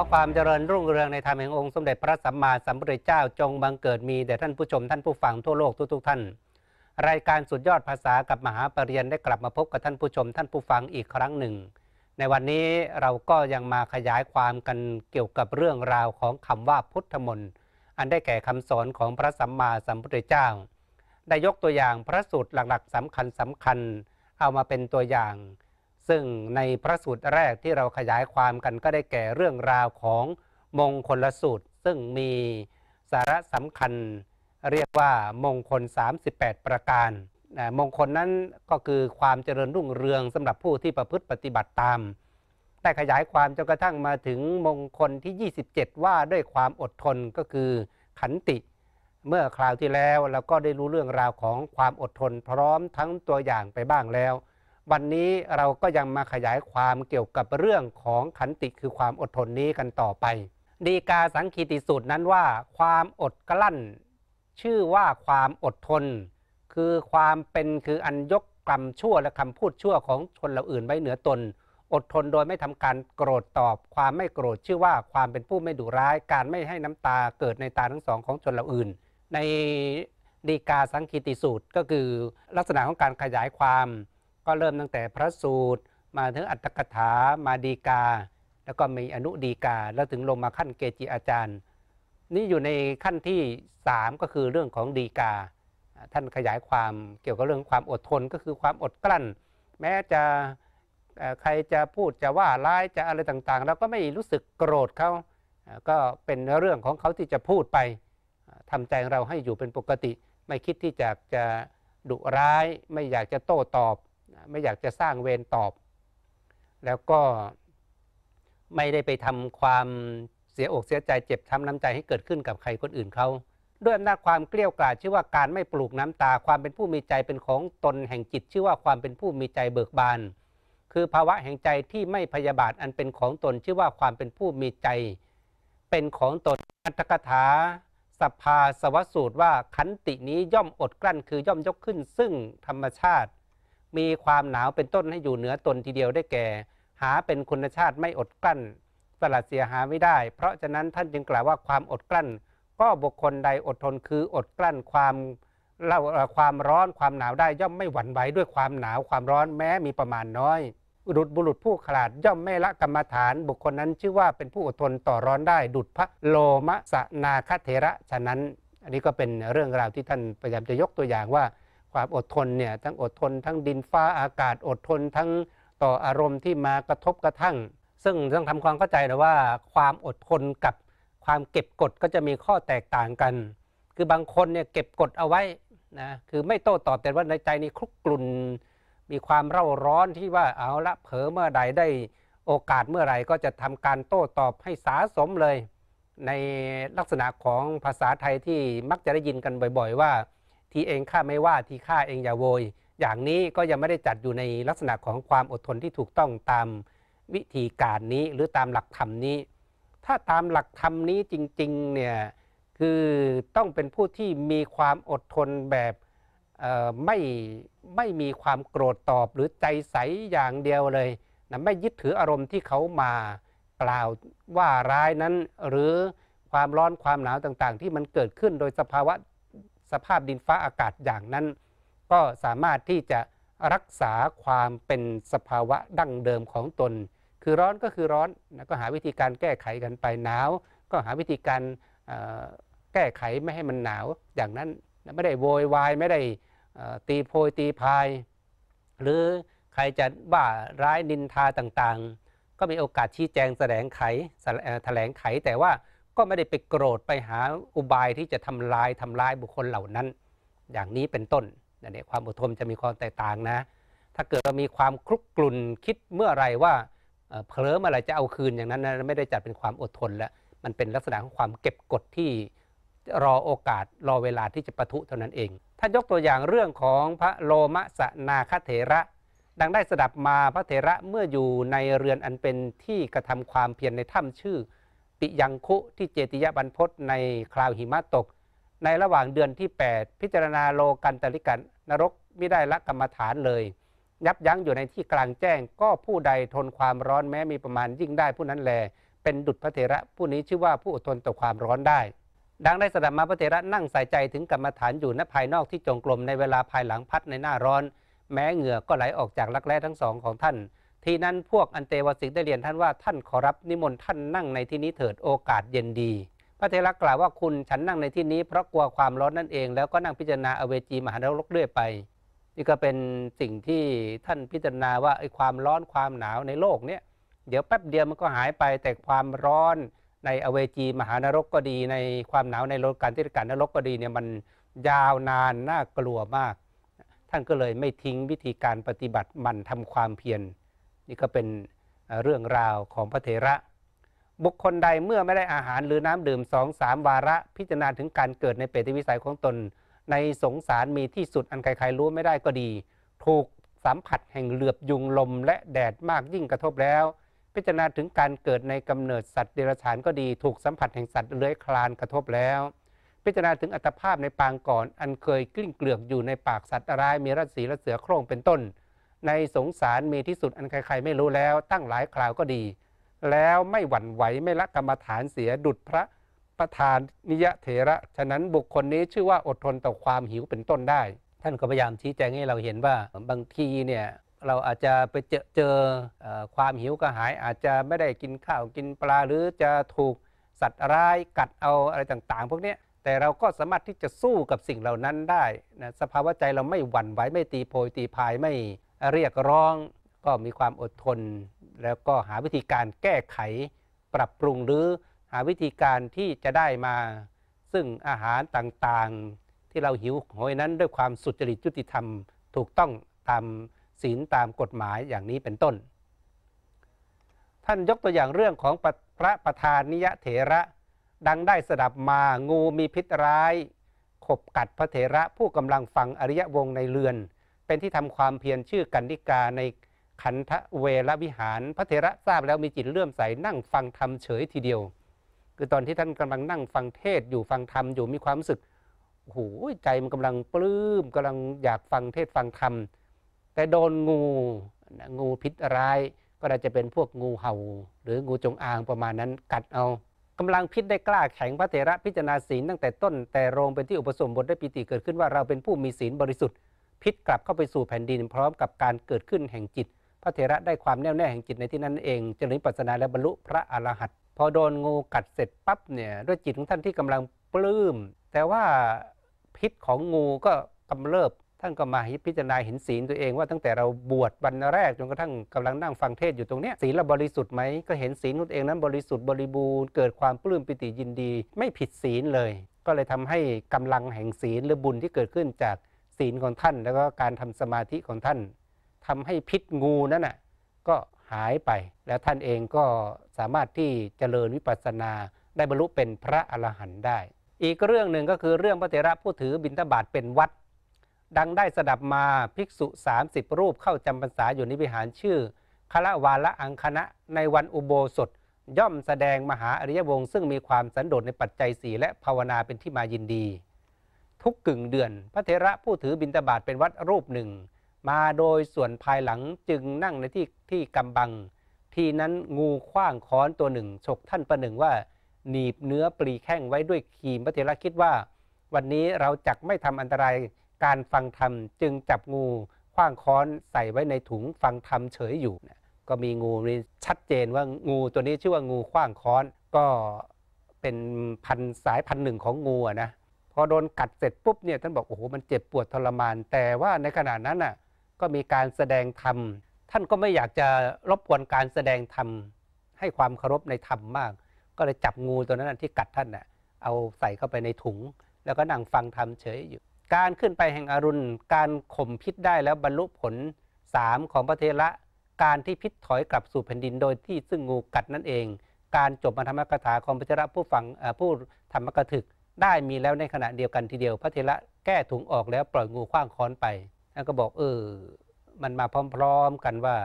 อความเจริญรุ่งเรืองในธรรมแห่งองค์สมเด็จพระสัมมาสัมพุทธเจ้า จงบังเกิดมีแด่ท่านผู้ชมท่านผู้ฟังทั่วโลกทุกๆท่าน รายการสุดยอดภาษากับมหาปรริญญาได้กลับมาพบกับท่านผู้ชมท่านผู้ฟังอีกครั้งหนึ่ง ในวันนี้เราก็ยังมาขยายความกันเกี่ยวกับเรื่องราวของคำว่าพุทธมนต์ อันได้แก่คำสอนของพระสัมมาสัมพุทธเจ้า ได้ยกตัวอย่างพระสูตรหลัก ๆ สำคัญสำคัญเอามาเป็นตัวอย่างซึ่งในพระสูตรแรกที่เราขยายความกันก็ได้แก่เรื่องราวของมงคลสูตร ซึ่งมีสาระสำคัญเรียกว่ามงคล 38 ประการ มงคลนั้นก็คือความเจริญรุ่งเรืองสำหรับผู้ที่ประพฤติปฏิบัติตามได้ขยายความจนกระทั่งมาถึงมงคลที่ 27 ว่าด้วยความอดทนก็คือขันติ เมื่อคราวที่แล้วเราก็ได้รู้เรื่องราวของความอดทนพร้อมทั้งตัวอย่างไปบ้างแล้ววันนี้เราก็ยังมาขยายความเกี่ยวกับเรื่องของขันติคือความอดทนนี้กันต่อไป ดีกาสังคีติสูตรนั้นว่า ความอดกลั้นชื่อว่าความอดทน คือความเป็นคืออันยกกรรมชั่วและคำพูดชั่วของชนเราอื่น ไว้เหนือตน อดทนโดยไม่ทำการโกรธตอบ ความไม่โกรธ ชื่อว่าความเป็นผู้ไม่ดุร้าย การไม่ให้น้ำตาเกิดในตาทั้งสองของชนเราอื่น ในดีกาสังคีติสูตรก็คือลักษณะของการขยายความก็เริ่มตั้งแต่พระสูตรมาถึงอัตถกถามาดีกา แล้วก็มีอนุดีกา แล้วถึงลงมาขั้นเกจิอาจารย์ นี่อยู่ในขั้นที่ 3 ก็คือเรื่องของดีกา ท่านขยายความเกี่ยวกับเรื่องความอดทนก็คือความอดกลั้น แม้จะใครจะพูดจะว่าร้ายจะอะไรต่างๆเราก็ไม่รู้สึกโกรธเขาก็เป็นเรื่องของเขาที่จะพูดไป ทำใจเราให้อยู่เป็นปกติ ไม่คิดที่จะจะดุร้าย ไม่อยากจะโต้ตอบไม่อยากจะสร้างเวรตอบ แล้วก็ไม่ได้ไปทำความเสียอกเสียใจเจ็บช้ำน้ำใจให้เกิดขึ้นกับใครคนอื่นเขาด้วยอำนาจความเกลี้ยกล่อมชื่อว่าการไม่ปลูกน้ำตาความเป็นผู้มีใจเป็นของตนแห่งจิตชื่อว่าความเป็นผู้มีใจเบิกบาน คือภาวะแห่งใจที่ไม่พยาบาทอันเป็นของตนชื่อว่าความเป็นผู้มีใจ เป็นของตนอัตถกถาสภาสวสูตรว่าขันตินี้ย่อมอดกลั้นคือย่อมยกขึ้น ซึ่งธรรมชาติมีความหนาวเป็นต้นให้อยู่เหนือตนทีเดียวได้แก่ หาเป็นคุณชาติไม่อดกลั้นสลัดเสียหาไม่ได้ เพราะฉะนั้นท่านจึงกล่าวว่าความอดกลั้นก็บุคคลใดอดทนคืออดกลั้นความเล่าความร้อนความหนาวได้ย่อมไม่หวั่นไหวด้วยความหนาวความร้อนแม้มีประมาณน้อยดุดบุรุษผู้ขลาด ย่อมไม่ละกรรมฐาน บุคคลนั้นชื่อว่าเป็นผู้อดทนต่อร้อนได้ดุดพระโลมะสนาคเทระฉะนั้นอันนี้ก็เป็นเรื่องราวที่ท่านพยายามจะยกตัวอย่างว่าความอดทนเนี่ยทั้งอดทนทั้งดินฟ้าอากาศอดทนทั้งต่ออารมณ์ที่มากระทบกระทั่ง ซึ่งต้องทำความเข้าใจนะว่าความอดทนกับความเก็บกดก็จะมีข้อแตกต่างกัน คือบางคนเนี่ยเก็บกดเอาไว้นะคือไม่โต้ตอบแต่ว่าในใจนี่คลุกกลุ่น มีความเร่าร้อนที่ว่าเอาละเผลอเมื่อใดได้โอกาสเมื่อไหร่ก็จะทำการโต้ตอบให้สาสมเลย ในลักษณะของภาษาไทยที่มักจะได้ยินกันบ่อยๆว่าทีเองข้าไม่ว่าทีข้าเองอย่าโวย อย่างนี้ก็ยังไม่ได้จัดอยู่ในลักษณะของความอดทนที่ถูกต้องตามวิธีการนี้หรือตามหลักธรรมนี้ ถ้าตามหลักธรรมนี้จริงๆ เนี่ย คือต้องเป็นผู้ที่มีความอดทนแบบไม่ไม่มีความโกรธตอบหรือใจใสอย่างเดียวเลยนะไม่ยึดถืออารมณ์ที่เขามากล่าวว่าร้ายนั้นหรือความร้อนความหนาวต่างๆ ที่มันเกิดขึ้นโดยสภาวะสภาพดินฟ้าอากาศอย่างนั้น ก็สามารถที่จะรักษาความเป็นสภาวะดั้งเดิมของตน คือร้อนก็คือร้อนก็หาวิธีการแก้ไขกันไปหนาว ก็หาวิธีการแก้ไขไม่ให้มันหนาว อย่างนั้นไม่ได้โวยวาย ไม่ได้ตีโพยตีพายหรือใครจะว่าร้ายนินทาต่างๆ ก็มีโอกาสชี้แจงแสดงไขแถลงไข แต่ว่าก็ไม่ได้ไปโกรธไปหาอุบายที่จะทำลายทำลายบุคคลเหล่านั้น อย่างนี้เป็นต้นนี่ความอดทนจะมีความแตกต่างนะ ถ้าเกิดเรามีความคลุกกลุ่น คิดเมื่อไรว่าเผลอเมื่อไรจะเอาคืนอย่างนั้นนะไม่ได้จัดเป็นความอดทนแล้วมันเป็นลักษณะของความเก็บกดที่รอโอกาสรอเวลาที่จะประทุเท่านั้นเอง ถ้ายกตัวอย่างเรื่องของพระโลมะสนาคเถระ ดังได้สดับมาพระเถระเมื่ออยู่ในเรือนอันเป็นที่กระทำความเพียรในถ้ำชื่อปิยังคุที่เจติยบรรพศในคราวหิมะตก ในระหว่างเดือนที่ 8 พิจารณาโลกันตริกัน นรก ไม่ได้ละกรรมฐานเลยยับยั้งอยู่ในที่กลางแจ้ง ก็ผู้ใดทนความร้อน แม้มีประมาณยิ่งได้ผู้นั้นแลเป็นดุจพระเถระผู้นี้ชื่อว่าผู้อดทนต่อความร้อนได้ ดังได้สดับมาพระเถระนั่งใส่ใจถึงกรรมฐานอยู่ณภายนอกที่จงกรมในเวลาภายหลังพัดในหน้าร้อน แม้เหงื่อก็ไหลออกจากรักแร้ทั้งสองของท่านทีนั้น พวกอันเตวสิกได้เรียนท่านว่าท่านขอรับนิมนต์ท่านนั่งในที่นี้เถิดโอกาสเย็นดี พระเทระกล่าวว่าคุณฉันนั่งในที่นี้เพราะกลัวความร้อนนั่นเองแล้วก็นั่งพิจารณาอเวจีมหานรกเรื่อยไปนี่ก็เป็นสิ่งที่ท่านพิจารณาว่าไอ้ความร้อนความหนาวในโลกเนี่ยเดี๋ยวแป๊บเดียวมันก็หายไปแต่ความร้อนในอเวจีมหานรกก็ดี ในความหนาวในโลกการที่การนรกก็ดีเนี่ยมันยาวนานน่ากลัวมาก ท่านก็เลยไม่ทิ้งวิธีการปฏิบัติมันทำความเพียรนี่ก็เป็นเรื่องราวของพระเถระ บุคคลใดเมื่อไม่ได้อาหารหรือน้ำดื่มสองสามวาระ พิจารณาถึงการเกิดในเปติวิสัยของตน ในสงสารมีที่สุดอันใครๆรู้ไม่ได้ก็ดี ถูกสัมผัสแห่งเหลือบยุงลม และแดดมากยิ่งกระทบแล้ว พิจารณาถึงการเกิดในกำเนิดสัตว์เดรัจฉานก็ดีถูกสัมผัสแห่งสัตว์เลื้อยคลานกระทบแล้ว พิจารณาถึงอัตภาพในปางก่อนอันเคยกลิ้งเกลือกอยู่ในปากสัตว์ร้ายมีรัศีรละเสือโคร่งเป็นต้นในสงสารมีที่สุดอันใคร ๆ ไม่รู้แล้ว ตั้งหลายคราวก็ดี แล้วไม่หวั่นไหว ไม่ละกรรมฐานเสียดุดพระประธานนิยเถระ ฉะนั้นบุคคลนี้ชื่อว่าอดทนต่อความหิวเป็นต้นได้ ท่านก็พยายามชี้แจงให้เราเห็นว่าบางทีเนี่ยเราอาจจะไปเจอเจอความหิวกระหายอาจจะไม่ได้กินข้าวกินปลาหรือจะถูกสัตว์ร้ายกัดเอาอะไรต่าง ๆ พวกนี้แต่เราก็สามารถที่จะสู้กับสิ่งเหล่านั้นได้นะสภาวะใจเราไม่หวั่นไหวไม่ตีโพยตีพายไม่เรียกร้องก็มีความอดทนแล้วก็หาวิธีการแก้ไขปรับปรุงหรือหาวิธีการที่จะได้มา ซึ่งอาหารต่างๆ ที่เราหิวโหยนั้น ด้วยความสุจริตยุติธรรม ถูกต้องตามศีลตามกฎหมายอย่างนี้เป็นต้น ท่านยกตัวอย่างเรื่องของพระประธานนิยเถระ ดังได้สดับมางูมีพิษร้าย ขบกัดพระเถระผู้กำลังฟังอริยวงในเรือนเป็นที่ทำความเพียรชื่อกันนิกาในขันธเวรวิหารพระเถระทราบแล้วมีจิตเลื่อมใสนั่งฟังธรรมเฉยทีเดียว คือตอนที่ท่านกำลังนั่งฟังเทศอยู่ฟังธรรม อยู่มีความรู้สึกโอ้โหใจมันกำลังปลื้มกำลังอยากฟังเทศฟังธรรม แต่โดนงูงูพิษร้ายก็อาจจะเป็นพวกงูเห่า หรืองูจงอางประมาณนั้นกัดเอา กำลังพิษได้กล้าแข็งพระเถระพิจารณาศีลตั้งแต่ต้นแต่โรงเป็นที่อุปสมบทได้ปิติเกิดขึ้นว่าเราเป็นผู้มีศีลบริสุทธิ์พิษกลับเข้าไปสู่แผ่นดินพร้อมกับการเกิดขึ้นแห่งจิตพระเถระได้ความแน่วแน่แห่งจิตในที่นั้นเองเจริญปัสนาและบรรลุพระอรหันต์พอโดนงูกัดเสร็จปั๊บเนี่ยด้วยจิตของท่านที่กำลังปลื้มแต่ว่าพิษของงูก็กำเริบท่านก็มาพิจารณาเห็นศีลตัวเองว่าตั้งแต่เราบวชวันแรกจนกระทั่งกำลังนั่งฟังเทศอยู่ตรงนี้ศีลเราบริสุทธิ์ไหมก็เห็นศีลตัวเองนั้นบริสุทธิ์บริบูรณ์เกิดความปลื้มปิติยินดี ไม่ผิดศีลเลย ก็เลยทำให้กำลังแห่งศีลหรือบุญที่เกิดขึ้นจากศีลของท่านแล้วก็การทำสมาธิของท่าน ทำให้พิษงูนั้นน่ะก็หายไป แล้วท่านเองก็สามารถที่เจริญวิปัสสนาได้บรรลุเป็นพระอรหันต์ได้ อีกเรื่องหนึ่งก็คือเรื่องพระเถระผู้ถือบิณฑบาตเป็นวัด ดังได้สดับมาภิกษุ 30 รูปเข้าจำพรรษาอยู่ในวิหารชื่อ คละวาละอังคณะในวันอุโบสถ ย่อมแสดงมหาอริยวงศ์ซึ่งมีความสันโดษในปัจจัยสีและภาวนาเป็นที่มายินดีทุกกึ่งเดือน พระเถระผู้ถือบิณฑบาตเป็นวัดรูปหนึ่ง มาโดยส่วนภายหลังจึงนั่งในที่ที่กำบังที่นั้นงูคว้างค้อนตัวหนึ่งฉกท่านประหนึ่งว่าหนีบเนื้อปลีแข้งไว้ด้วยคีมพระเถระคิดว่า วันนี้เราจัก ไม่ทำอันตรายการฟังธรรม จึงจับงูคว้างค้อนใส่ไว้ในถุงฟังธรรมเฉยอยู่ก็มีงูนี่ชัดเจนว่างูตัวนี้ชื่อว่างูคว้างค้อนก็เป็นพันสายพันหนึ่งของงูนะพอโดนกัดเสร็จปุ๊บเนี่ยท่านบอก โอ้โห มันเจ็บปวดทรมาน แต่ว่าในขณะนั้นน่ะก็มีการแสดงธรรม ท่านก็ไม่อยากจะรบกวนการแสดงธรรม ให้ความเคารพในธรรมมาก ก็เลยจับงูตัวนั้นที่กัดท่านน่ะเอาใส่เข้าไปในถุง แล้วก็นั่งฟังธรรมเฉยอยู่ การขึ้นไปแห่งอรุณ การข่มพิษได้แล้วบรรลุผล 3 ของพระเทระการที่พิษถอยกลับสู่แผ่นดินโดยที่ซึ่งงูกัดนั่นเอง การจบมาธรรมกถาของพระเทราผู้ฟังผู้ธรรมกถึกได้มีแล้วในขณะเดียวกันทีเดียว พระเทระแก้ถุงออกแล้วปล่อยงูคว้างค้อนไปท่านก็บอกเออมันมาพร้อมๆกันว่า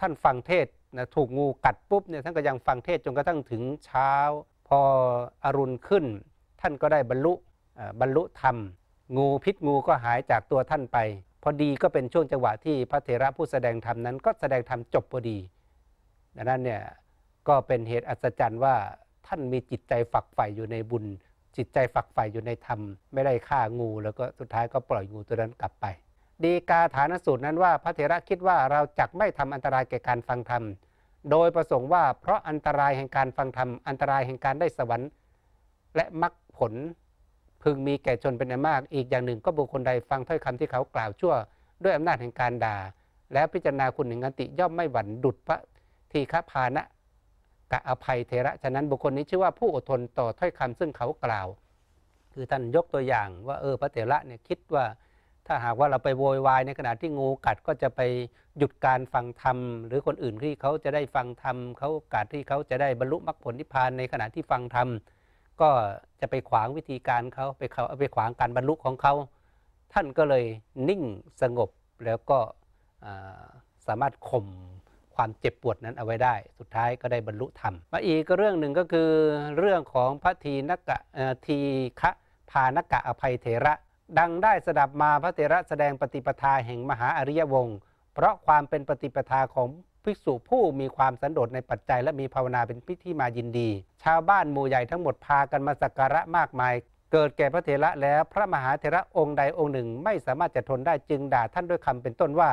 ท่านฟังเทศนะถูกงูกัดปุ๊บเนี่ยท่านก็ยังฟังเทศจนกระทั่งถึงเช้าพออรุณขึ้น ท่านก็ได้บรรลุบรรลุธรรม งูพิษงูก็หายจากตัวท่านไป พอดีก็เป็นช่วงจังหวะที่พระเถระผู้แสดงธรรมนั้นก็แสดงธรรมจบพอดีดังนั้นเนี่ยก็เป็นเหตุอัศจรรย์ว่าท่านมีจิตใจฝักใฝ่อยู่ในบุญจิตใจฝักใฝ่อยู่ในธรรม ไม่ได้ฆ่างูแล้วก็สุดท้ายก็ปล่อยงูตัวนั้นกลับไปดีกาฐานสูตรนั้นว่าพระเถระคิดว่าเราจักไม่ทำอันตรายแก่การฟังธรรมโดยประสงค์ว่าเพราะอันตรายแห่งการฟังธรรมอันตรายแห่งการได้สวรรค์และมรรคผลพึงมีแก่ชนเป็นอันมาก อีกอย่างหนึ่งก็บุคคลใดฟังถ้อยคำที่เขากล่าวชั่ว ด้วยอำนาจแห่งการด่า แล้วพิจารณาคุณแห่งอันติ ย่อมไม่หวั่นดุดพระทีฆพานะะอภัยเทระฉะนั้นบุคคลนี้ชื่อว่าผู้อดทนต่อถ้อยคำซึ่งเขากล่าว คือท่านยกตัวอย่างว่าเออพระเทระเนี่ยคิดว่า ถ้าหากว่าเราไปโวยวายในขณะที่งูกัดก็จะไปหยุดการฟังธรรมหรือคนอื่นที่เขาจะได้ฟังธรรมเขากาดที่เขาจะได้บรรลุมรรคผลนิพพานในขณะที่ฟังธรรมก็จะไปขวางวิธีการเขาไปเขาไปขวางการบรรลุของเขาท่านก็เลยนิ่งสงบแล้วก็สามารถข่มความเจ็บปวดนั้นเอาไว้ได้ สุดท้ายก็ได้บรรลุธรรมมาอีกเรื่องหนึ่งก็คือเรื่องของพระทีนกะทีคะพานกะอภัยเถระ ดังได้สดับมาพระเถระแสดงปฏิปทาแห่งมหาอริยวงศ์เพราะความเป็นปฏิปทาของภิกษุผู้มีความสันโดษในปัจจัยและมีภาวนาเป็นพิธีมายินดี ชาวบ้านหมู่ใหญ่ทั้งหมดพากันมาสักการะมากมาย เกิดแก่พระเถระแล้วพระมหาเถระองค์ใดองค์หนึ่ง ไม่สามารถจะทนได้จึงด่า ท่านด้วยคำเป็นต้นว่า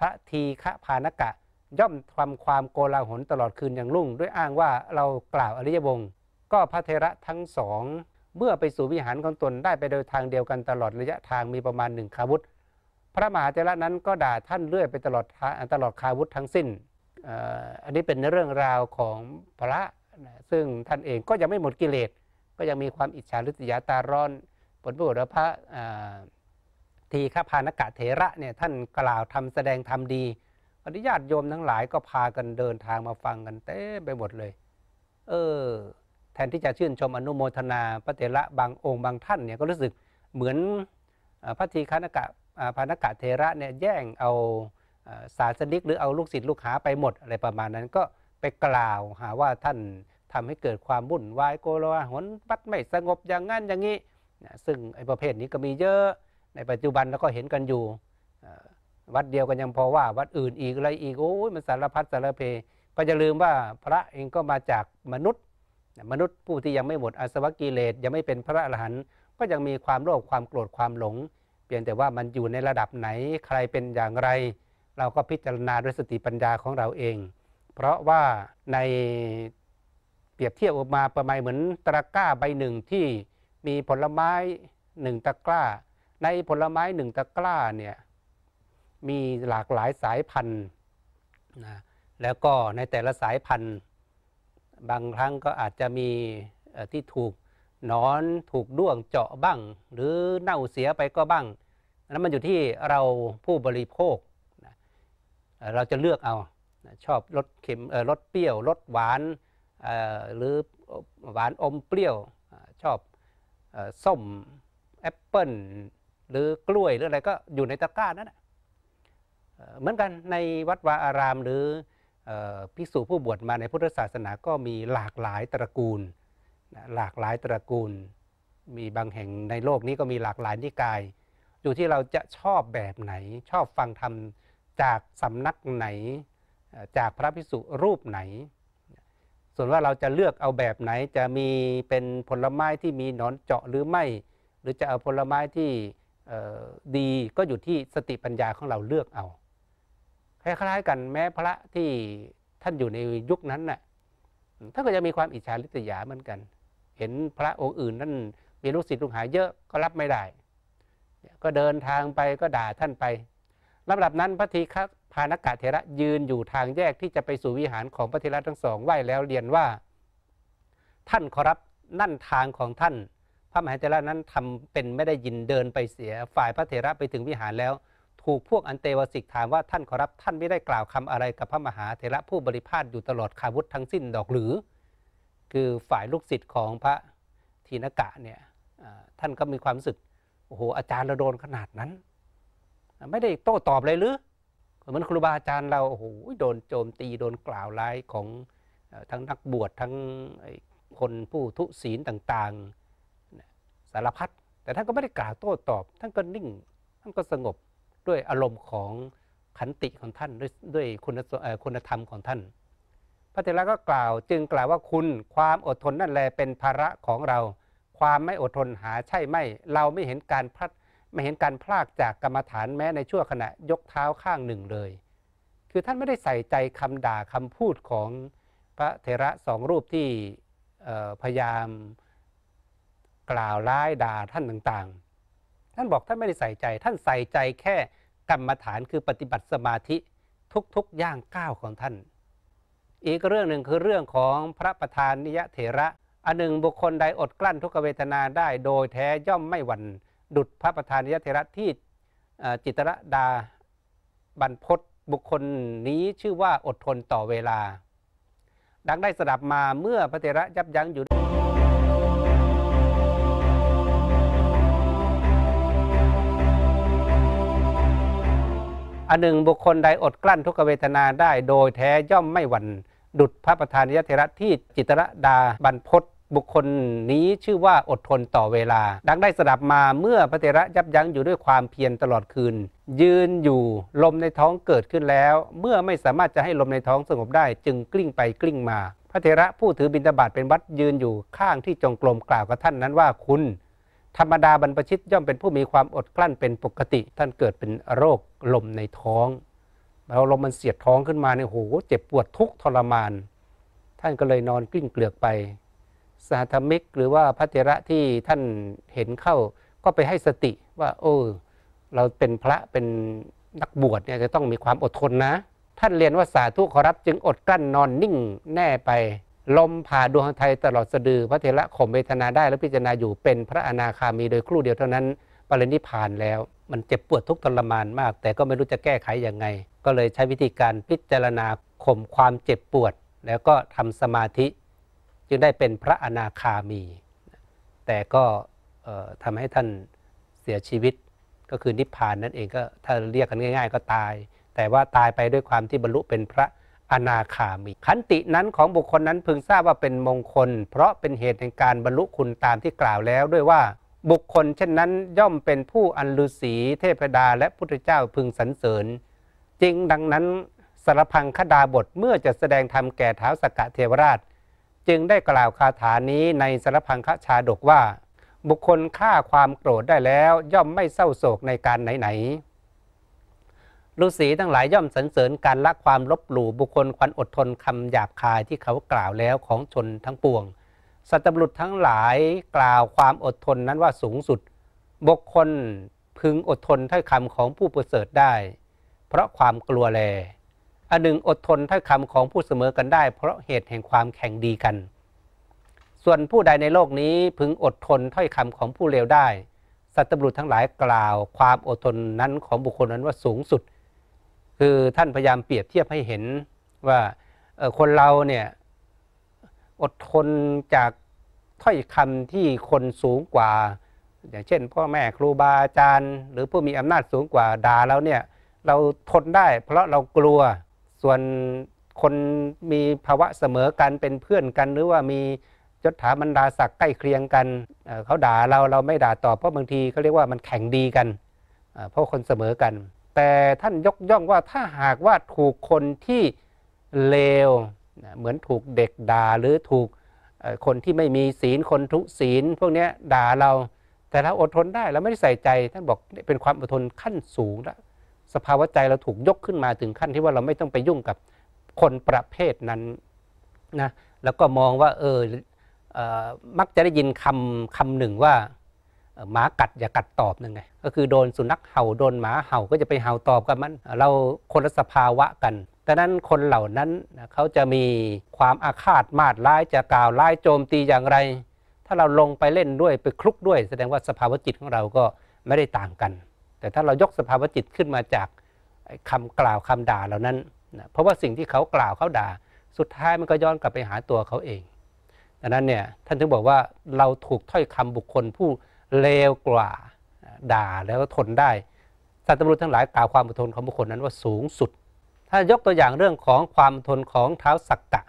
พระทีฆพานกะย่อมทำความโกลาหลตลอดคืนอย่างรุ่งด้วยอ้างว่าเรากล่าวอริยวงศ์ก็พระเทระทั้งสอง เมื่อไปสู่วิหารของตนได้ไปโดยทางเดียวกันตลอดระยะทางมีประมาณหนึ่งคาวุธพระมหาเทระนั้นก็ด่าท่านเรื่อยไปตลอดตลอดคาวุธทั้งสิ้น อันนี้เป็นเรื่องราวของพระ ซึ่งท่านเองก็ยังไม่หมดกิเลส ก็ยังมีความอิจฉาริษยาตาร้อน ผลประโยชน์พระทีฆพานกะเถระเนี่ยท่านกล่าวทำแสดงทำดีอนุญาตโยมทั้งหลายก็พากันเดินทางมาฟังกันเต้ไปหมดเลย เออแทนที่จะชื่นชมอนุโมทนาพระเถระบางองค์บางท่านเนี่ยก็รู้สึกเหมือนพระทีคานกะพานกะเทระเนี่ยแย่งเอาศาสนิกหรือเอาลูกศิษย์ลูกหาไปหมด อะไรประมาณนั้นก็ไปกล่าวหาว่าท่านทำให้เกิดความวุ่นวายโกลาหลวัดไม่สงบอย่างนั้นอย่างนี้ซึ่งไอ้ประเภทนี้ก็มีเยอะในปัจจุบันเราก็เห็นกันอยู่วัดเดียวกันยังพอว่า วัดอื่นอีกอะไรอีก โอ้ยมันสารพัดสารเพ ก็จะลืมว่าพระเองก็มาจากมนุษย์ มนุษย์ผู้ที่ยังไม่หมดอาสวะกิเลสยังไม่เป็นพระอรหันต์ก็ยังมีความโลภความโกรธความหลงเพียงแต่ว่ามันอยู่ในระดับไหนใครเป็นอย่างไร เราก็พิจารณาด้วยสติปัญญาของเราเอง เพราะว่าในเปรียบเทียบออกมาประมาณเหมือนตะกร้าใบหนึ่งที่มีผลไม้หนึ่งตะกร้า ในผลไม้หนึ่งตะกร้าเนี่ยมีหลากหลายสายพันธุ์นะแล้วก็ในแต่ละสายพันธุ์บางครั้งก็อาจจะมีที่ถูกนอนถูกด้วงเจาะบ้าง หรือเน่าเสียไปก็บ้าง นั้นมันอยู่ที่เราผู้บริโภคเราจะเลือกเอาชอบรสเค็มรสเปรี้ยว รสหวานหรือหวานอมเปรี้ยวชอบส้มแอปเปิ้ลหรือกล้วยหรืออะไรก็อยู่ในตะกร้านั้นะเหมือนกันในวัดวาอารามหรือภิกษุผู้บวชมาในพุทธศาสนาก็มีหลากหลายตระกูลหลากหลายตระกูล มีบางแห่งในโลกนี้ก็มีหลากหลายนิกายอยู่ที่เราจะชอบแบบไหน ชอบฟังธรรมจากสำนักไหนจากพระภิกษุรูปไหน ส่วนว่าเราจะเลือกเอาแบบไหนจะมีเป็นผลไม้ที่มีหนอนเจาะหรือไม่ หรือจะเอาผลไม้ที่ดีก็อยู่ที่สติปัญญาของเราเลือกเอาคล้ายๆกันแม้พระที่ท่านอยู่ในยุคนั้นน่ะท่านก็จะมีความอิจฉาลิษยาเหมือนกัน เห็นพระองค์อื่นนั่นมีลูกศิษย์ลูกหายเยอะ ก็รับไม่ได้ ก็เดินทางไปก็ด่าท่านไปลำดับนั้น พระธีฆพานกะเทระยืนอยู่ทางแยกที่จะไปสู่วิหารของพระเทระทั้งสองไหวแล้วเรียนว่าท่านขอรับนั่นทางของท่าน พระมหาเทระนั้นทำเป็นไม่ได้ยินเดินไปเสียฝ่ายพระเทระไปถึงวิหารแล้วถูกพวกอันเตวสิกถามว่าท่านขอรับ ท่านไม่ได้กล่าวคำอะไรกับพระมหาเถระผู้บริพาทอยู่ตลอดคาวุธทั้งสิ้นดอกหรือ คือฝ่ายลูกศิษย์ของพระทีนกะเนี่ยท่านก็มีความรู้สึกโอ้โหอาจารย์เราโดนขนาดนั้น ไม่ได้โต้ตอบเลยหรือเหมือนครูบาอาจารย์เราโอ้โหโดนโจมตีโดนกล่าวร้ายของทั้งนักบวชทั้งคนผู้ทุศีลต่างๆสารพัดแต่ท่านก็ไม่ได้กล่าวโต้ตอบ ท่านก็นิ่ง ท่านก็สงบด้วยอารมณ์ของขันติของท่านด้วยด้วยคุณคุณธรรมของท่าน พระเถระก็กล่าวจึงกล่าวว่าคุณความอดทนนั่นแลเป็นภาระของเรา ความไม่อดทนหาใช่ไม่ เราไม่เห็นการพลัดไม่เห็นการพลากจากกรรมฐานแม้ในชั่วขณะยกเท้าข้างหนึ่งเลย คือท่านไม่ได้ใส่ใจคำด่าคำพูดของพระเถระสองรูปที่พยายามกล่าวร้ายด่าท่านต่างๆท่านบอกท่านไม่ได้ใส่ใจท่านใส่ใจแค่กรรมฐานคือปฏิบัติสมาธิทุกๆย่างก้าวของท่าน อีกเรื่องหนึ่งคือเรื่องของพระประธานนิยเถระอันหนึ่งบุคคลใดอดกลั้นทุกเวทนาได้ โดยแท้ย่อมไม่หวัน่นดุดพระประธานนิยเถระที่จิตระดาบรรพศบุคคลนี้ชื่อว่าอดทนต่อเวลา ดังได้สดับมาเมื่อพระเถระยับยั้งอยู่อันหนึ่งบุคคลใดอดกลั้นทุกขเวทนาได้ โดยแท้ย่อมไม่หวั่นดุจพระประธานยเทระที่จิตรดาบรรพศบุคคลนี้ชื่อว่าอดทนต่อเวลา ดังได้สดับมาเมื่อพระเทระยับยั้งอยู่ด้วยความเพียรตลอดคืนยืนอยู่ลมในท้องเกิดขึ้นแล้วเมื่อไม่สามารถจะให้ลมในท้องสงบได้ จึงกลิ้งไปกลิ้งมา พระเทระผู้ถือบิณฑบาตเป็นวัดยืนอยู่ข้างที่จงกรมกล่าวกับท่านนั้นว่าคุณธรรมดาบรรพชิตย่อมเป็นผู้มีความอดกลั้นเป็นปกติ ท่านเกิดเป็นโรคลมในท้อง แล้วลมมันเสียดท้องขึ้นมาเนี่ยโหเจ็บปวดทุกทรมาน ท่านก็เลยนอนกลิ้งเกลือกไป สาธมิกหรือว่าพระเถระที่ท่านเห็นเข้าก็ไปให้สติว่าโอ้เราเป็นพระเป็นนักบวชเนี่ยจะต้องมีความอดทนนะ ท่านเรียนว่าสาธุขอรับจึงอดกลั้นนอนนิ่งแน่ไปลมผ่าดวงไทยตลอดสะดือ พระเถระข่มเวทนาได้ และพิจารณาอยู่เป็นพระอนาคามีโดยครู่เดียวเท่านั้น ปรินิพานแล้ว มันเจ็บปวดทุกทรมานมาก แต่ก็ไม่รู้จะแก้ไขยังไง ก็เลยใช้วิธีการพิจารณาข่มความเจ็บปวด แล้วก็ทำสมาธิจึงได้เป็นพระอนาคามี แต่ก็ทำให้ท่านเสียชีวิต ก็คือนิพพานนั่นเองก็ถ้าเรียกกันง่าย ๆก็ตาย แต่ว่าตายไปด้วยความที่บรรลุเป็นพระอนาคามีขันตินั้นของบุคคลนั้นพึงทราบว่าเป็นมงคล เพราะเป็นเหตุแห่งการบรรลุคุณตามที่กล่าวแล้วด้วยว่า บุคคลเช่นนั้นย่อมเป็นผู้อันุศีเทพดาและพุทธเจ้าพึงสรรเสริญจริงดังนั้นสารพังคดาบทเมื่อจะแสดงธรรมแก่เท้าสกกะเทวราช จึงได้กล่าวคาถานี้ในสารพังคชาดกว่า บุคคลฆ่าความโกรธได้แล้ว ย่อมไม่เศร้าโศกในการไหนๆฤาษีทั้งหลายย่อมสรรเสริญการละความลบหลู่บุคคลควันอดทนคำหยาบคายที่เขากล่าวแล้วของชนทั้งปวง สัตบุรุษทั้งหลายกล่าวความอดทนนั้นว่าสูงสุด บุคคลพึงอดทนถ้อยคำของผู้ประเสริฐได้ เพราะความกลัวแล อันหนึ่งอดทนถ้อยคำของผู้เสมอกันได้เพราะเหตุแห่งความแข่งดีกัน ส่วนผู้ใดในโลกนี้พึงอดทนถ้อยคำของผู้เลวได้ สัตบุรุษทั้งหลายกล่าวความอดทนนั้นของบุคคลนั้นว่าสูงสุดคือท่านพยายามเปรียบเทียบให้เห็นว่าคนเราเนี่ยอดทนจากถ้อยคำที่คนสูงกว่า อย่างเช่น พ่อแม่ครูบาอาจารย์ หรือผู้มีอำนาจสูงกว่าด่าแล้วเนี่ยเราทนได้เพราะเรากลัวส่วนคนมีภาวะเสมอกันเป็นเพื่อนกัน หรือว่ามียศถาบรรดาศักดิ์ใกล้เคียงกันเขาด่าเราเราไม่ด่าตอบเพราะบางทีเขาเรียกว่ามันแข่งดีกันเพราะคนเสมอกันแต่ท่านยกย่องว่าถ้าหากว่าถูกคนที่เลวนะเหมือนถูกเด็กด่าหรือถูกคนที่ไม่มีศีลคนทุศีลพวกนี้ด่าเราแต่เราอดทนได้เราไม่ได้ใส่ใจท่านบอกเป็นความอดทนขั้นสูงแล้วสภาวะใจเราถูกยกขึ้นมาถึงขั้นที่ว่าเราไม่ต้องไปยุ่งกับคนประเภทนั้นนะแล้วก็มองว่าเออมักจะได้ยินคำคำหนึ่งว่าหมากัดอย่ากัดตอบนึงไง ก็คือโดนสุนัขเห่าโดนหมาเห่าก็จะไปเห่าตอบกับมันเราคนละสภาวะกันดังนั้นคนเหล่านั้นเขาจะมีความอาฆาตมาดร้ายจะกล่าวร้ายโจมตีอย่างไร ถ้าเราลงไปเล่นด้วยไปคลุกด้วยแสดงว่าสภาวะจิตของเราก็ไม่ได้ต่างกัน แต่ถ้าเรายกสภาวะจิตขึ้นมาจากคำกล่าวคำด่าเหล่านั้นนะเพราะว่าสิ่งที่เขากล่าวเขาด่า สุดท้ายมันก็ย้อนกลับไปหาตัวเขาเอง ดังนั้นเนี่ยท่านถึงบอกว่าเราถูกถ้อยคำบุคคลผู้เลวกว่าด่าแล้วทนได้สัตว์ตำรวจทั้งหลายกล่าวความอดทนของบุคคลนั้นว่าสูงสุด ถ้ายกตัวอย่างเรื่องของความอดทนของเท้าสักกะ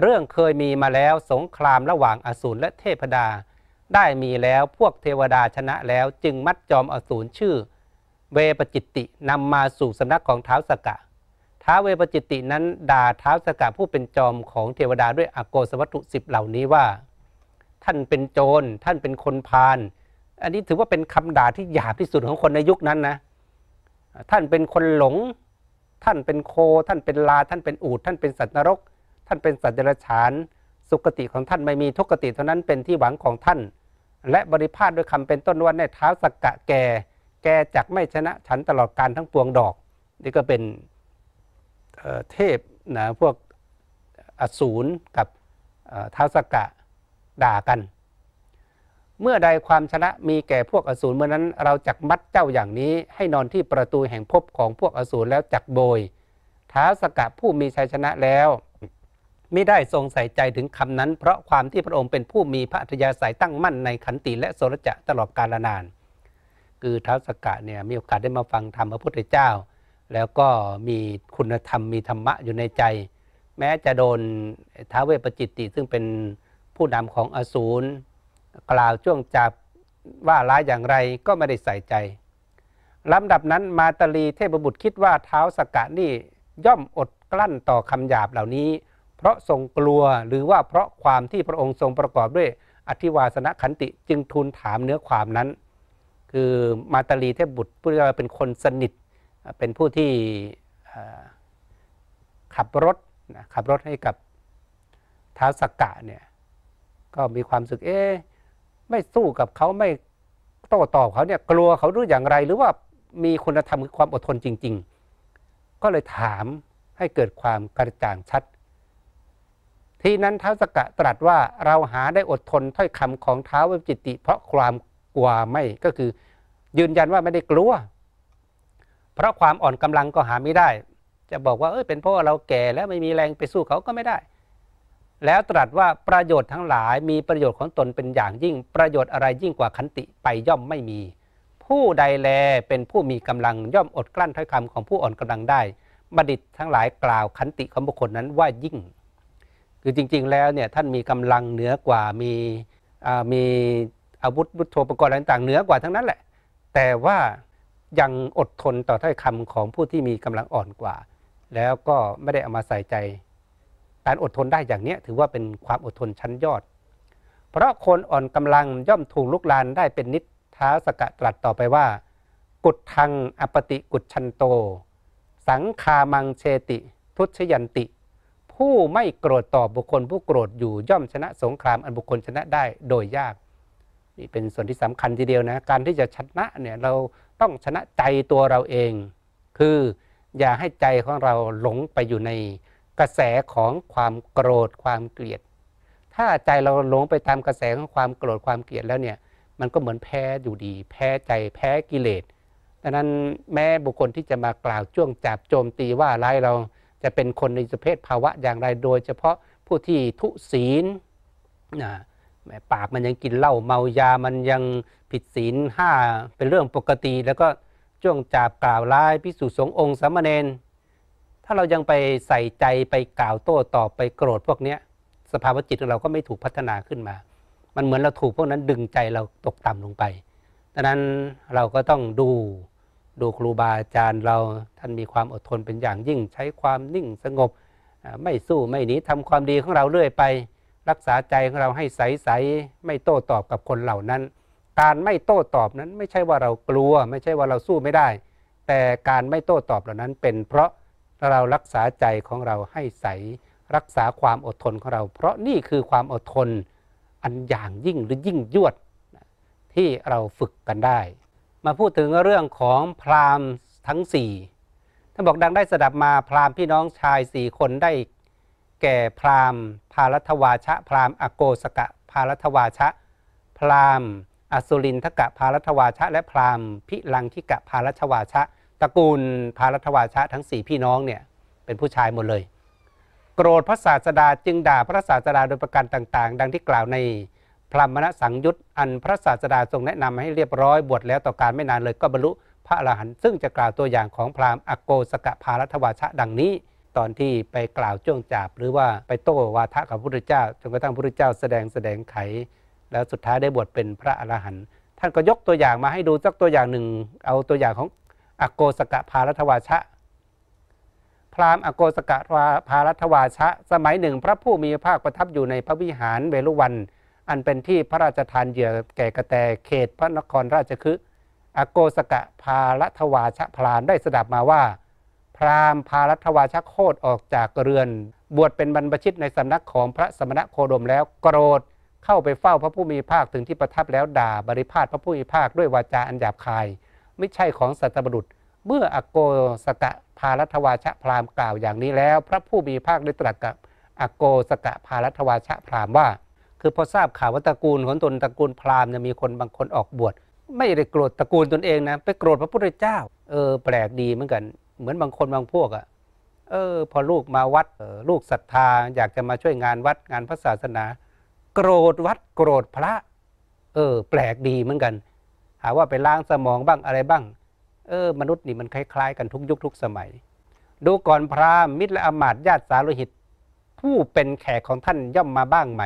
เรื่องเคยมีมาแล้วสงครามระหว่างอสูรและเทพดา ได้มีแล้วพวกเทวดาชนะแล้วจึงมัดจอมอสูรชื่อเวปจิตตินำมาสู่สำนักของเท้าสักกะท้าเวปจิตตินั้นด่าเท้าสกะผู้เป็นจอมของเทวดาด้วยอโกสวัตถุสิบเหล่านี้ว่า ท่านเป็นโจร ท่านเป็นคนพาลอันนี้ถือว่าเป็นคำด่าที่หยาบที่สุดของคนในยุคนั้นนะ ท่านเป็นคนหลง ท่านเป็นโค ท่านเป็นลา ท่านเป็นอูด ท่านเป็นสัตว์นรก ท่านเป็นสัตว์เดรัจฉาน สุกติของท่านไม่มีทุกติเท่านั้นเป็นที่หวังของท่าน และบริพาทด้วยคำเป็นต้นว่าในเท้าสักกะแก่แก่จักไม่ชนะ ฉันตลอดการทั้งปวงดอก นี่ก็เป็นเเทพนะพวกอสูรกับเท้าสักกะด่ากันเมื่อใดความชนะมีแก่พวกอสูรเมื่อนั้นเราจักมัดเจ้าอย่างนี้ให้นอนที่ประตูแห่งภพของพวกอสูรแล้วจักโบยท้าสกัดผู้มีชัยชนะแล้ว ไม่ได้ทรงใส่ใจถึงคำนั้น เพราะความที่พระองค์เป็นผู้มีพระอัธยาศยตั้งมั่นในขันติและโสรจะตลอดกาลนาน คือท้าสกะเนี่ยมีโอกาสได้มาฟังธรรมพระพุทธเจ้า แล้วก็มีคุณธรรมมีธรรมะอยู่ในใจ แม้จะโดนท้าเวปจิตติซึ่งเป็นผู้นำของอสูรกล่าวช่วงจับว่าร้ายอย่างไรก็ไม่ได้ใส่ใจลำดับนั้นมาตาลีเทพบุตรคิดว่าเท้าสกกะนี่ย่อมอดกลั้นต่อคำหยาบเหล่านี้ เพราะทรงกลัวหรือว่าเพราะความที่พระองค์ทรงประกอบด้วยอธิวาสนขันติจึงทูลถามเนื้อความนั้น คือมาตาลีเทพบุตรผู้ที่เป็นคนสนิทเป็นผู้ที่ขับรถขับรถให้กับท้าสกกะเนี่ยก็มีความสึกเอ๊ะไม่สู้กับเขาไม่โต้ตอบเขาเนี่ยกลัวเขารู้อย่างไรหรือว่ามีคุณธรรมคือความอดทนจริง ๆ ก็เลยถามให้เกิดความกระจ่างชัด ที่นั้นท้าวสกะตรัสว่าเราหาได้อดทนถ้อยคำของเท้าวเวจิติเพราะความกลัวไม่ก็คือ ยืนยันว่าไม่ได้กลัวเพราะความอ่อนกำลังก็หาไม่ได้ จะบอกว่าเออเป็นเพราะเราแก่แล้วไม่มีแรงไปสู้เขาก็ไม่ได้แล้วตรัสว่าประโยชน์ทั้งหลาย มีประโยชน์ของตนเป็นอย่างยิ่งประโยชน์อะไรยิ่งกว่าขันติไปย่อมไม่มี ผู้ใดแลเป็นผู้มีกำลังย่อมอดกลั้นถ้อยคำของผู้อ่อนกำลังได้บัณฑิตทั้งหลายกล่าวขันติของบุคคลนั้นว่ายิ่ง คือจริง ๆแล้วเนี่ยท่านมีกำลังเหนือกว่ามีมีอาวุธวุธโธปกรณ์อะไรต่างเหนือกว่าทั้งนั้นแหละ แต่ว่ายังอดทนต่อถ้อยคำของผู้ที่มีกำลังอ่อนกว่า แล้วก็ไม่ได้เอามาใส่ใจการอดทนได้อย่างนี้ถือว่าเป็นความอดทนชั้นยอด เพราะคนอ่อนกำลังย่อมถูกลุกลานได้เป็นนิดท้าสกะตรัสต่อไปว่า กุดทังอปติกุดชันโต สังคามังเชติ ทุชยันติ ผู้ไม่โกรธต่อบุคคลผู้โกรธอยู่ย่อมชนะสงครามอันบุคคลชนะได้โดยยาก นี่เป็นส่วนที่สำคัญทีเดียวนะ การที่จะชนะเนี่ยเราต้องชนะใจตัวเราเอง คืออย่าให้ใจของเราหลงไปอยู่ในกระแสของความโกรธความเกลียด ถ้าใจเราหลงไปตามกระแสของความโกรธความเกลียดแล้วเนี่ยมันก็เหมือนแพ้อยู่ดีแพ้ใจแพ้กิเลสดังนั้นแม้บุคคลที่จะมากล่าวจ้วงจับโจมตีว่าร้ายเราจะเป็นคนในสเพศภาวะอย่างไรโดยเฉพาะผู้ที่ทุศีลนะปากมันยังกินเหล้าเมายามันยังผิดศีลห้าเป็นเรื่องปกติแล้วก็จ้วงจับกล่าวร้ายพิสุสงองค์สามเณรถ้าเรายังไปใส่ใจไปกล่าวโต้ตอบไปโกรธพวกเนี้ยสภาวะจิตของเราก็ไม่ถูกพัฒนาขึ้นมา มันเหมือนเราถูกพวกนั้นดึงใจเราตกต่ำลงไป ดังนั้นเราก็ต้องดูดูครูบาอาจารย์เราท่านมีความอดทนเป็นอย่างยิ่งใช้ความนิ่งสงบ ไม่สู้ไม่หนีทำความดีของเราเรื่อยไป รักษาใจของเราให้ใสใสไม่โต้ตอบกับคนเหล่านั้น การไม่โต้ตอบนั้นไม่ใช่ว่าเรากลัว ไม่ใช่ว่าเราสู้ไม่ได้ แต่การไม่โต้ตอบเหล่านั้น เป็นเพราะถ้าเรารักษาใจของเราให้ใสรักษาความอดทนของเรา เพราะนี่คือความอดทนอันอย่างยิ่งหรือยิ่งยวดที่เราฝึกกันได้ มาพูดถึงเรื่องของพราหมณ์ทั้งสี่ท่านบอกดังได้สดับมาพราหมณ์พี่น้องชายสี่คนได้แก่พราหมณ์พารัตวาชะพราหมณ์อโกสกะพารัตวาชะพราหมณ์อสุรินทกะพารัตวาชะและพราหมณ์พิลังทิกะพารัตวาชะตระกูลพารัตวาชะทั้งสี่พี่น้องเนี่ยเป็นผู้ชายหมดเลย โกรธพระศาสดาจึงด่าพระศาสดาโดยประการต่าง ๆ ดังที่กล่าวในพรหมณสังยุตอันพระศาสดาทรงแนะนำให้เรียบร้อย บวชแล้วต่อการไม่นานเลยก็บรรลุพระอรหันต์ซึ่งจะกล่าวตัวอย่างของพราหมณ์อโกสกพารัตวาชะดังนี้ตอนที่ไปกล่าวจ้วงจับหรือว่าไปโต้วาทะกับพระพุทธเจ้าจนกระทั่งพระพุทธเจ้าแสดงแสดงไขแล้วสุดท้ายได้บวชเป็นพระอรหันต์ท่านก็ยกตัวอย่างมาให้ดูสักตัวอย่างหนึ่งเอาตัวอย่างของอโกสกะพารัตวาชะพราหมณ์อโกสกะพารัตวาชะสมัยหนึ่ง พระผู้มีพระภาคประทับอยู่ในพระวิหารเวลุวัน อันเป็นที่พระราชทานเหยื่อแก่กระแตเขตพระนครราชคฤห์อโกสกะพารัตวาชะพราหมณ์ได้สดับมาว่า พราหมณ์พารัตวาชะโคดออกจากเรือน บวชเป็นบรรพชิตในสำนักของพระสมณโคดมแล้วโกรธเข้าไปเฝ้าพระผู้มีภาคถึงที่ประทับแล้วด่าบริพาทพระผู้มีภาคด้วยวาจาอันหยาบคายไม่ใช่ของสัตบุรุษ เมื่ออโกสกะพารัตวาชะพรามกล่าวอย่างนี้แล้ว พระผู้มีภาคได้ตรัสกับ อโกสกะพารัตวาชะพรามว่า คือพอทราบข่าวว่าตระกูลของตนตระกูลพราหมณ์มีคนบางคนออกบวชไม่ได้โกรธตระกูลตนเองนะไปโกรธพระพุทธเจ้า เออ แปลกดีเหมือนกัน เหมือนบางคนบางพวกอะ่ะเออ พอลูกมาวัดลูกศรัทธาอยากจะมาช่วยงานวัดงานพระศาสนา โกรธวัดโกรธพระ เออ แปลกดีเหมือนกันาว่าไปล้างสมองบ้างอะไรบ้าง เออมนุษย์นี่มันคล้าย ๆ กันทุกยุคทุกสมัย ดูก่อนพรามมิตรและอมาตญาติสาโุหิต ผู้เป็นแขกของท่านย่อมมาบ้างไหม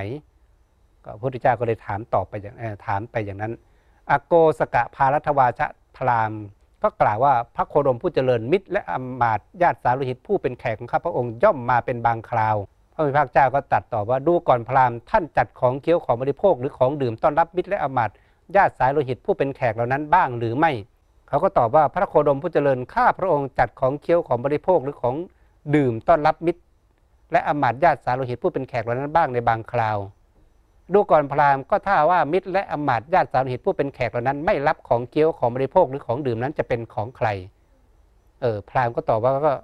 ก็พระพุทธเจ้าก็เลยถามตอบไปอย่างถามไปอย่างนั้น อโกสกะพารัตวาชะพรามก็กล่าวว่าพระโคดมผู้เจริญมิตร และอมาตญาติสาโุหิต ผู้เป็นแขกของข้าพระองค์ย่อมมาเป็นบางคราว พระพิพากเจ้าก็ตัดต่อว่าดูก่อนพราหมณ์ท่านจัดของเคี้ยวของบริโภค หรือของดื่มต้อนรับมิตรและอมาตยญาติสายโลหิตผู้เป็นแขกเหล่านั้นบ้างหรือไม่ เขาก็ตอบว่าพระโคดมผู้เจริญข้าพระองค์จัดของเคี้ยวของบริโภคหรือของดื่มต้อนรับมิตร และอมาตญาติสายโลหิตผู้เป็นแขกเหล่านั้นบ้างในบางคราว ดูก่อนพราหมณ์ก็ถ้าว่ามิตร และอมาตญาติสายโลหิตผู้เป็นแขกเหล่านั้น ไม่รับของเคี้ยวของบริโภคหรือของดื่มนั้นจะเป็นของใครเออพราหมณ์ก็ตอบว่าก็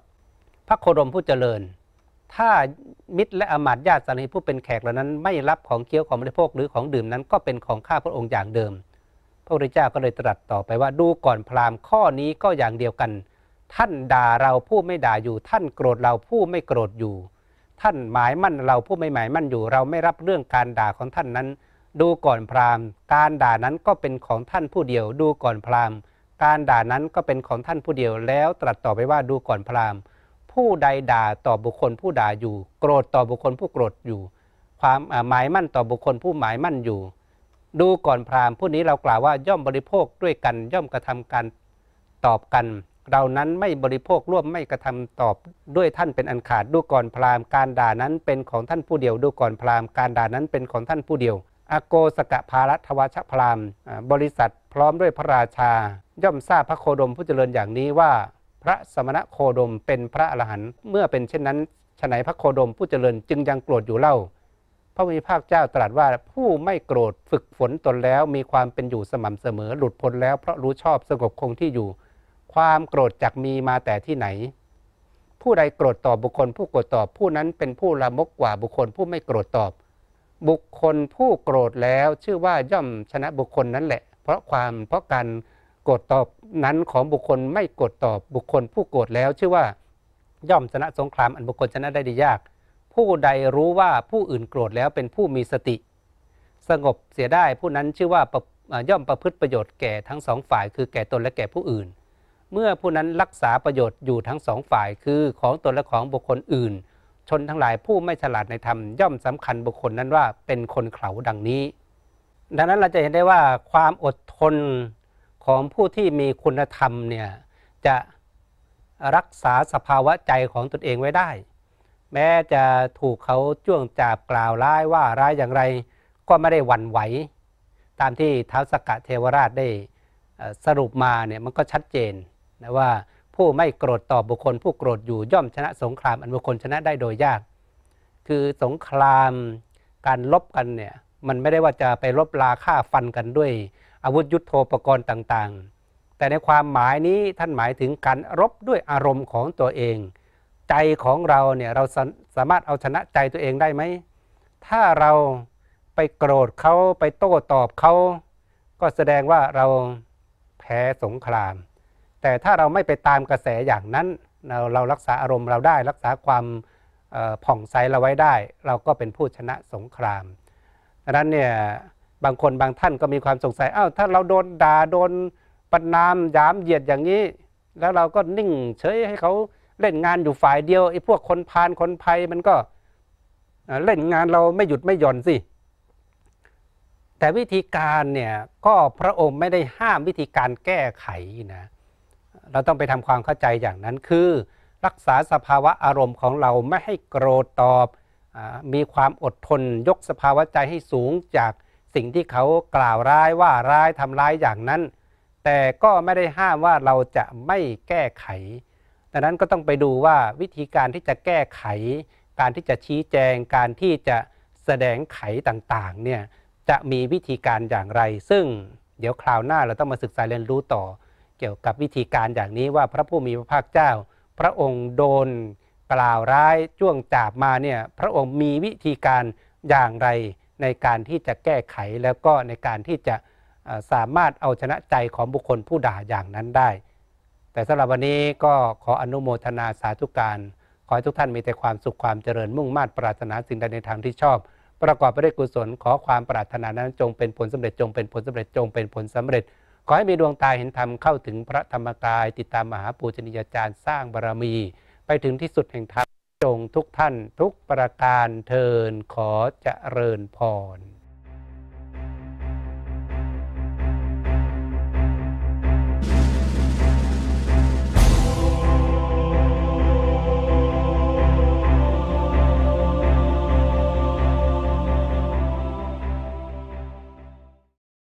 พระโคดมผู้เจริญถ้ามิตรและอมาตญาติสันีผู้เป็นแขกเหล่านั้น ไม่รับของเคี้ยวของบริโภคหรือของดื่มนั้นก็เป็นของข้าพระองค์อย่างเดิมพระพุทธเจ้าก็เลยตรัสต่อไปว่า ดูก่อนพราหมณ์ข้อนี้ก็อย่างเดียวกัน ท่านด่าเราผู้ไม่ด่าอยู่ ท่านโกรธเราผู้ไม่โกรธอยู่ ท่านหมายมั่นเราผู้ไม่หมายมั่นอยู่ เราไม่รับเรื่องการด่าของท่านนั้น ดูก่อนพราหมณ์ การด่านั้นก็เป็นของท่านผู้เดียว ดูก่อนพราหมณ์การด่านั้นก็เป็นของท่านผู้เดียวแล้วตรัสต่อไปว่าดูก่อนพราหมณ์ผู้ใดด่าต่อบุคคลผู้ด่าอยู่ โกรธต่อบุคคลผู้โกรธอยู่ ความหมายมั่นต่อบุคคลผู้หมายมั่นอยู่ ดูก่อนพราหมณ์ผู้นี้เรากล่าวว่าย่อมบริโภคด้วยกันย่อมกระทำการตอบกันเรานั้นไม่บริโภคร่วมไม่กระทำตอบด้วยท่านเป็นอันขาดดูก่อนพราหมณ์การด่านั้นเป็นของท่านผู้เดียวดูก่อนพราหมณ์การด่านั้นเป็นของท่านผู้เดียว อโกสกภารัตวชพรามบริษัทพร้อมด้วยพระราชาย่อมทราบพระโคดมผู้เจริญอย่างนี้ว่าพระสมณะโคดมเป็นพระ อรหันต์เมื่อเป็นเช่นนั้นฉไันพระ โคดมผู้เจริญจึงยังโกรธอยู่เล่าพระมีภาคเจ้าตรัสว่าผู้ไม่โกรธฝึกฝนตนแล้วมีความเป็นอยู่สม่ำเสมอหลุดพ้นแล้วเพราะรู้ชอบสงบคงที่อยู่ ความโกรธจักมีมาแต่ที่ไหน ผู้ใดโกรธตอบบุคคล ผู้โกรธตอบ ผู้นั้นเป็นผู้ละมกกว่าบุคคล ผู้ไม่โกรธตอบ บุคคลผู้โกรธแล้วชื่อว่าย่อมชนะบุคคลนั้นแหละ เพราะความเพราะการโกรธตอบนั้นของบุคคลไม่โกรธตอบบุคคล ผู้โกรธแล้วชื่อว่า ย่อมชนะสงครามอันบุคคลชนะได้ได้ยาก ผู้ใดรู้ว่าผู้อื่นโกรธแล้วเป็นผู้มีสติ สงบเสียได้ผู้นั้นชื่อว่าย่อมประพฤติประโยชน์แก่ทั้งสองฝ่าย คือแก่ตนและแก่ผู้อื่น เมื่อผู้นั้นรักษาประโยชน์อยู่ทั้งสองฝ่ายคือของตนและของบุคคลอื่น ชนทั้งหลายผู้ไม่ฉลาดในธรรมย่อมสำคัญบุคคลนั้นว่าเป็นคนเขาดังนี้ ดังนั้นเราจะเห็นได้ว่าความอดทนของผู้ที่มีคุณธรรมเนี่ยจะรักษาสภาวะใจของตนเองไว้ได้ แม้จะถูกเขาจ้วงจับกล่าวร้ายว่าร้ายอย่างไรก็ไม่ได้หวั่นไหวตามที่ท้าวสกะเทวราชได้สรุปมาเนี่ยมันก็ชัดเจนนะว่าผู้ไม่โกรธต่อบุคคล ผู้โกรธอยู่ย่อมชนะ สงครามอันบุคคลชนะได้โดยยากคือสงครามการลบกันเนี่ยมันไม่ได้ว่าจะไปลบลาฆ่าฟันกันด้วยอาวุธยุโทโธปกรณ์ต่าง ๆ แต่ในความหมายนี้ท่านหมายถึงการรบด้วยอารมณ์ของตัวเอง ใจของเราเนี่ยเราสสามารถเอาชนะใจตัวเองได้ไหม ถ้าเราไปโกรธเขาไปโต้ตอบเขาก็แสดงว่าเราแพ้สงคราม แต่ถ้าเราไม่ไปตามกระแสอย่างนั้น เราเรารักษาอารมณ์เราได้รักษาความผ่องใสเราไว้ได้ เราก็เป็นผู้ชนะสงคราม ดังนั้นเนี่ยบางคนบางท่านก็มีความสงสัยอ้าว ถ้าเราโดนด่าโดนประนามยามเหยียดอย่างนี้ แล้วเราก็นิ่ง เฉยให้เขาเล่นงานอยู่ฝ่ายเดียวไอ้พวกคนพานคนภัยมันก็เล่นงานเราไม่หยุดไม่หย่อนสิ แต่วิธีการเนี่ยก็พระองค์ไม่ได้ห้าม วิธีการแก้ไขนะ เราต้องไปทำความเข้าใจอย่างนั้นคือ รักษาสภาวะอารมณ์ของเราไม่ให้โกรธตอบมีความอดทนยกสภาวะใจให้สูงจากสิ่งที่เขากล่าวร้ายว่าร้ายทำร้ายอย่างนั้น แต่ก็ไม่ได้ห้ามว่าเราจะไม่แก้ไขดังนั้นก็ต้องไปดูว่าวิธีการที่จะแก้ไข การที่จะชี้แจงการที่จะแสดงไขต่างๆเนี่ยจะมีวิธีการอย่างไร ซึ่งเดี๋ยวคราวหน้าเราต้องมาศึกษาเรียนรู้ต่อ เกี่ยวกับวิธีการอย่างนี้ว่าพระผู้มีพระภาคเจ้า พระองค์โดนกล่าวร้ายจ้วงจาบมาเนี่ยพระองค์มีวิธีการอย่างไรในการที่จะแก้ไขแล้วก็ในการที่จะสามารถเอาชนะใจของบุคคลผู้ด่าอย่างนั้นได้ แต่สำหรับวันนี้ก็ขออนุโมทนาสาธุการ ขอให้ทุกท่านมีแต่ความสุขความเจริญมุ่งมา่ปรารถนาสิ่งใดในทางที่ชอบ ประกอบไปด้วยกุศลขอความปรารถนานั้นจงเป็นผลสำเร็จจงเป็นผลสำเร็จจงเป็นผลสำเร็จ ขอให้มีดวงตาเห็นธรรมเข้าถึงพระธรรมกาย ติดตามมหาปูชนียาจารย์ สร้างบารมี ไปถึงที่สุดแห่งธรรมจงทุกท่านทุกประการเทินขอจเจริญพร